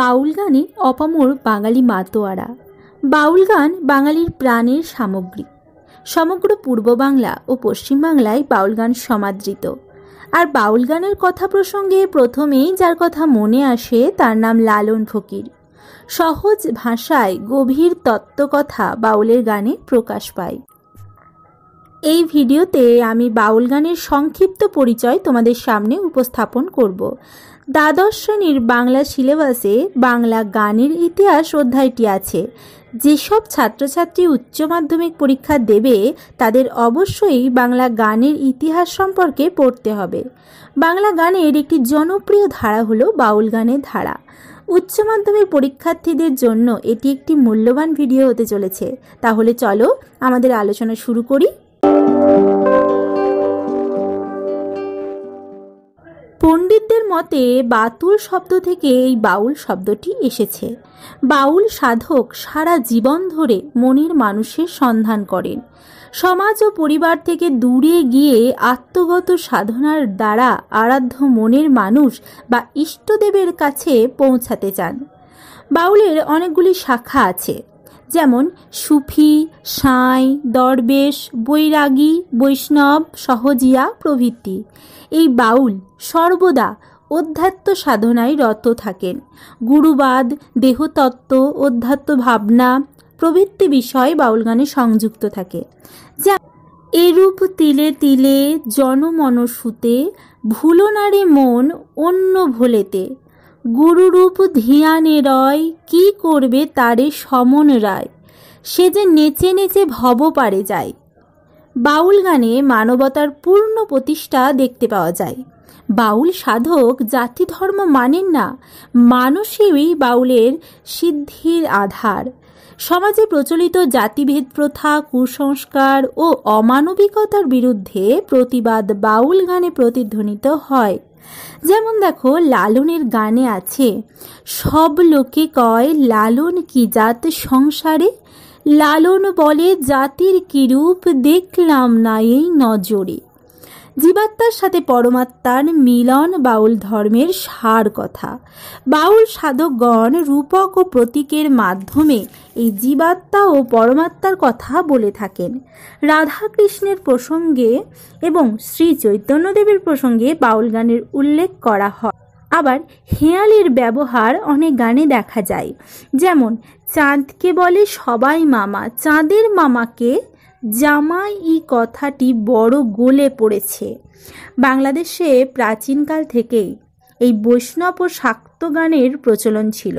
বাউল গানে অপামর বাঙালি মাতোয়ারা বাউল গান বাঙালির প্রাণের সামগ্রী সমগ্র পূর্ব বাংলা ও পশ্চিমবাংলায় বাউল গান সমাদৃত আর বাউল গানের কথা প্রসঙ্গে প্রথমেই যার কথা মনে আসে তার নাম লালন ফকির সহজ ভাষায় গভীর তত্ত্বকথা বাউলের গানে প্রকাশ পায় এই ভিডিওতে আমি বাউল গানের সংক্ষিপ্ত পরিচয় তোমাদের সামনে উপস্থাপন করব দ্বাদশ শ্রেণীর বাংলা সিলেবাসে বাংলা গানের ইতিহাস অধ্যায়টি আছে যেসব ছাত্রছাত্রী উচ্চ মাধ্যমিক পরীক্ষা দেবে তাদের অবশ্যই বাংলা গানের ইতিহাস সম্পর্কে পড়তে হবে বাংলা গানের একটি জনপ্রিয় ধারা হলো বাউল গানের ধারা উচ্চ মাধ্যমিক পরীক্ষার্থীদের জন্য এটি একটি মূল্যবান ভিডিও হতে চলেছে তাহলে চলো আমাদের আলোচনা শুরু করি পণ্ডিতদের মতে বাতুল শব্দ থেকে এই বাউল শব্দটি এসেছে বাউল সাধক সারা জীবন ধরে মনের মানুষের সন্ধান করেন সমাজ ও পরিবার থেকে দূরে গিয়ে আত্মগত সাধনার দ্বারা আরাধ্য মনের মানুষ বা ইষ্টদেবের কাছে পৌঁছাতে চান বাউলের অনেকগুলি শাখা আছে যেমন সুফি সাঁই দরবেশ বৈরাগী বৈষ্ণব সহজিয়া প্রভৃতি এই বাউল সর্বদা অধ্যাত্ম সাধনায় রত থাকেন গুরুবাদ দেহতত্ত্ব অধ্যাত্ম ভাবনা প্রভৃতি বিষয় বাউল গানে সংযুক্ত থাকে যা এরূপ তিলে তিলে জনমনসুতে ভুলনারে মন অন্য ভোলেতে গুরুরূপ ধিয়ানে রয় কি করবে তারে সমন রায় সে যে নেচে নেচে ভব পারে যায় বাউল গানে মানবতার পূর্ণ প্রতিষ্ঠা দেখতে পাওয়া যায় বাউল সাধক জাতি ধর্ম মানেন না মানুষই বাউলের সিদ্ধির আধার সমাজে প্রচলিত জাতিভেদ প্রথা কুসংস্কার ও অমানবিকতার বিরুদ্ধে প্রতিবাদ বাউল গানে প্রতিধ্বনিত হয় যেমন দেখো লালনের গানে আছে সব লোকে কয় লালন কি জাত সংসারে লালন বলে জাতির কিরূপ দেখলাম না এই নজরে জীবাত্মার সাথে পরমাত্মার মিলন বাউল ধর্মের সার কথা বাউল সাধকগণ রূপক ও প্রতীকের মাধ্যমে এই জীবাত্মা ও পরমাত্মার কথা বলে থাকেন রাধাকৃষ্ণের প্রসঙ্গে এবং শ্রী চৈতন্যদেবের প্রসঙ্গে বাউল গানের উল্লেখ করা হয় আবার হেয়ালির ব্যবহার অনেক গানে দেখা যায় যেমন চাঁদকে বলে সবাই মামা চাঁদের মামাকে জামাই ই কথাটি বড় গোলে পড়েছে বাংলাদেশে প্রাচীনকাল থেকেই এই বৈষ্ণব ও শাক্ত গানের প্রচলন ছিল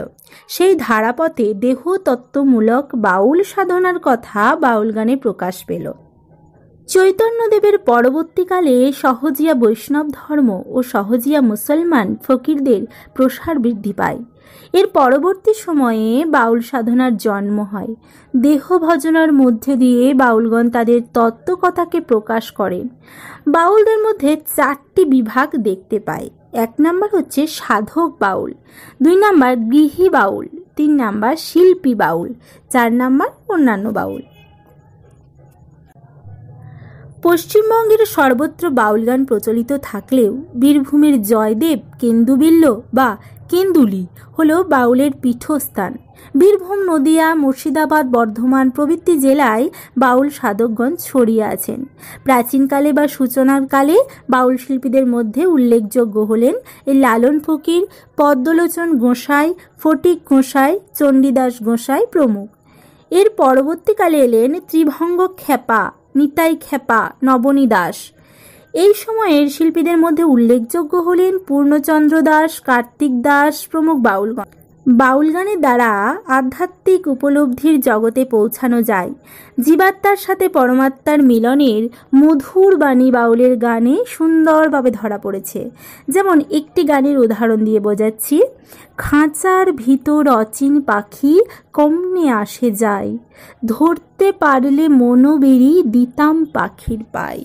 সেই ধারাপথে দেহতত্ত্বমূলক বাউল সাধনার কথা বাউল গানে প্রকাশ পেল চৈতন্যদেবের পরবর্তীকালে সহজিয়া বৈষ্ণব ধর্ম ও সহজিয়া মুসলমান ফকিরদের প্রসার বৃদ্ধি পায় এর পরবর্তী সময়ে বাউল সাধনার জন্ম হয় দেহ ভজনার মধ্যে দিয়ে বাউলগণ তাদের তত্ত্বকথাকে প্রকাশ করেন বাউলদের মধ্যে চারটি বিভাগ দেখতে পায় এক নাম্বার হচ্ছে সাধক বাউল দুই নাম্বার গৃহী বাউল তিন নাম্বার শিল্পী বাউল চার নাম্বার অন্যান্য বাউল পশ্চিমবঙ্গের সর্বত্র বাউল গান প্রচলিত থাকলেও বীরভূমের জয়দেব কেন্দুবিল্ল বা কেন্দুলি হল বাউলের পীঠস্থান বীরভূম নদিয়া মুর্শিদাবাদ বর্ধমান প্রভৃতি জেলায় বাউল সাধকগণ ছড়িয়ে আছেন প্রাচীনকালে বা সূচনার কালে বাউল শিল্পীদের মধ্যে উল্লেখযোগ্য হলেন এই লালন ফকির পদ্মলোচন গোঁসাই ফটিক গোঁসাই চণ্ডীদাস গোঁসাই প্রমুখ এর পরবর্তীকালে এলেন ত্রিভঙ্গ খেপা নিতাই খেপা নবনী দাস এই সময়ের শিল্পীদের মধ্যে উল্লেখযোগ্য হলেন পূর্ণচন্দ্র দাস কার্তিক দাস প্রমুখ বাউলগণ বাউল গানের দ্বারা আধ্যাত্মিক উপলব্ধির জগতে পৌঁছানো যায় জীবাত্মার সাথে পরমাত্মার মিলনের মধুর বাণী বাউলের গানে সুন্দরভাবে ধরা পড়েছে যেমন একটি গানের উদাহরণ দিয়ে বোঝাচ্ছি খাঁচার ভিতর অচিন পাখি কমনে আসে যায় ধরতে পারলে মনোবেরি দিতাম পাখির পায়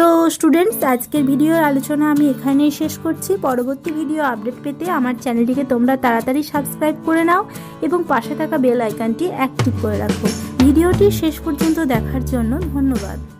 তো স্টুডেন্টস আজকের ভিডিওর আলোচনা আমি এখানেই শেষ করছি পরবর্তী ভিডিও আপডেট পেতে আমার চ্যানেলটিকে তোমরা তাড়াতাড়ি সাবস্ক্রাইব করে নাও এবং পাশে থাকা বেল আইকনটি অ্যাক্টিভ করে রাখো ভিডিওটি শেষ পর্যন্ত দেখার জন্য ধন্যবাদ